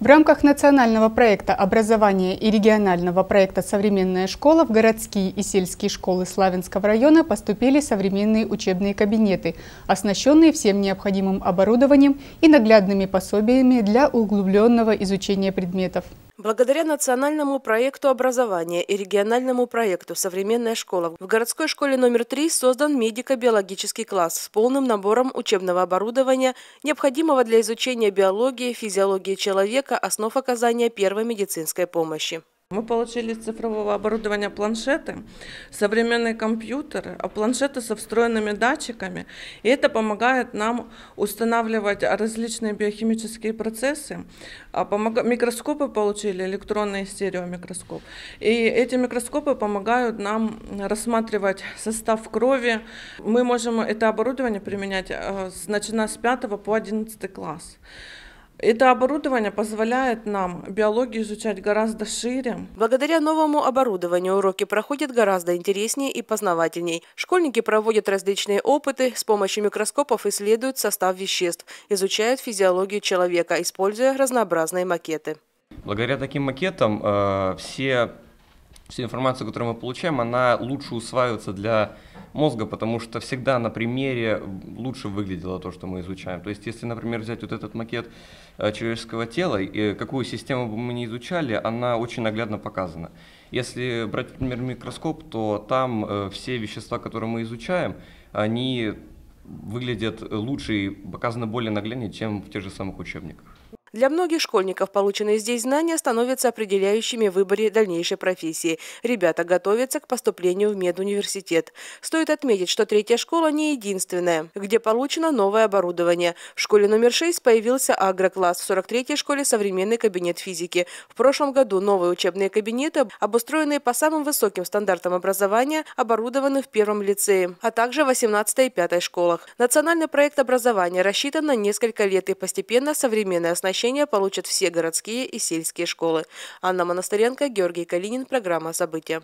В рамках национального проекта образования и регионального проекта «Современная школа» в городские и сельские школы Славянского района поступили современные учебные кабинеты, оснащенные всем необходимым оборудованием и наглядными пособиями для углубленного изучения предметов. Благодаря национальному проекту образования и региональному проекту «Современная школа» в городской школе номер 3 создан медико-биологический класс с полным набором учебного оборудования, необходимого для изучения биологии, физиологии человека, основ оказания первой медицинской помощи. Мы получили цифрового оборудования планшеты, современный компьютер, а планшеты со встроенными датчиками. И это помогает нам устанавливать различные биохимические процессы. А микроскопы получили, электронный стереомикроскоп. И эти микроскопы помогают нам рассматривать состав крови. Мы можем это оборудование применять э, начиная с 5 по 11 класс. Это оборудование позволяет нам биологию изучать гораздо шире. Благодаря новому оборудованию уроки проходят гораздо интереснее и познавательней. Школьники проводят различные опыты, с помощью микроскопов исследуют состав веществ, изучают физиологию человека, используя разнообразные макеты. Благодаря таким макетам э, все всю информацию, которую мы получаем, она лучше усваивается для мозга, потому что всегда на примере лучше выглядело то, что мы изучаем. То есть, если, например, взять вот этот макет э, человеческого тела, и э, какую систему бы мы ни изучали, она очень наглядно показана. Если брать, например, микроскоп, то там э, все вещества, которые мы изучаем, они выглядят лучше и показаны более нагляднее, чем в тех же самых учебниках. Для многих школьников полученные здесь знания становятся определяющими в выборе дальнейшей профессии. Ребята готовятся к поступлению в медуниверситет. Стоит отметить, что третья школа не единственная, где получено новое оборудование. В школе номер 6 появился агрокласс, в 43-й школе современный кабинет физики. В прошлом году новые учебные кабинеты, обустроенные по самым высоким стандартам образования, оборудованы в первом лицее, а также в 18 и 5 школах. Национальный проект образования рассчитан на несколько лет и постепенно современное оснащение обучения получат все городские и сельские школы. Анна Монастыренко, Георгий Калинин. Программа «События».